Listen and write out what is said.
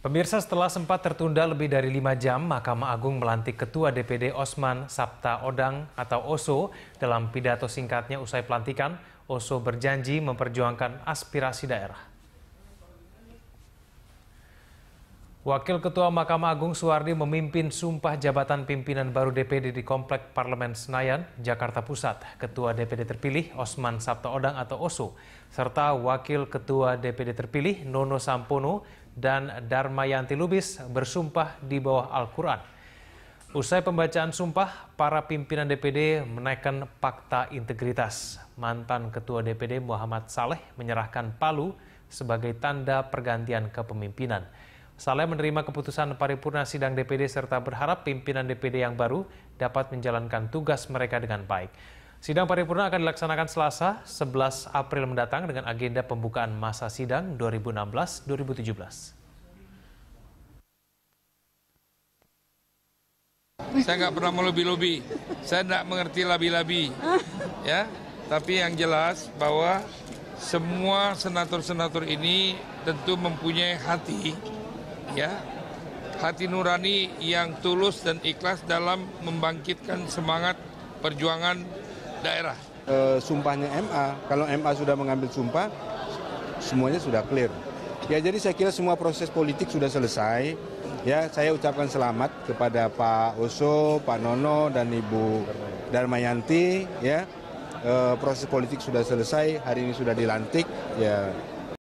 Pemirsa setelah sempat tertunda lebih dari lima jam, Mahkamah Agung melantik Ketua DPD Osman Sabta Odang atau OSO dalam pidato singkatnya usai pelantikan. OSO berjanji memperjuangkan aspirasi daerah. Wakil Ketua Mahkamah Agung Suwardi memimpin sumpah jabatan pimpinan baru DPD di Komplek Parlemen Senayan, Jakarta Pusat. Ketua DPD terpilih Osman Sabtaodang atau Oso, serta Wakil Ketua DPD terpilih Nono Sampono dan Darmayanti Lubis bersumpah di bawah Al-Quran. Usai pembacaan sumpah, para pimpinan DPD menaikkan fakta integritas. Mantan Ketua DPD Muhammad Saleh menyerahkan palu sebagai tanda pergantian kepemimpinan. Saleh menerima keputusan paripurna sidang DPD serta berharap pimpinan DPD yang baru dapat menjalankan tugas mereka dengan baik. Sidang paripurna akan dilaksanakan Selasa 11 April mendatang dengan agenda pembukaan masa sidang 2016-2017. Saya nggak pernah melobi-lobi, saya nggak mengerti labi-labi, ya. Tapi yang jelas bahwa semua senator-senator ini tentu mempunyai hati ya hati nurani yang tulus dan ikhlas dalam membangkitkan semangat perjuangan daerah. E, sumpahnya MA, kalau MA sudah mengambil sumpah, semuanya sudah clear. Ya jadi saya kira semua proses politik sudah selesai. Ya saya ucapkan selamat kepada Pak Oso, Pak Nono dan Ibu Darmayanti. Ya e, proses politik sudah selesai, hari ini sudah dilantik. Ya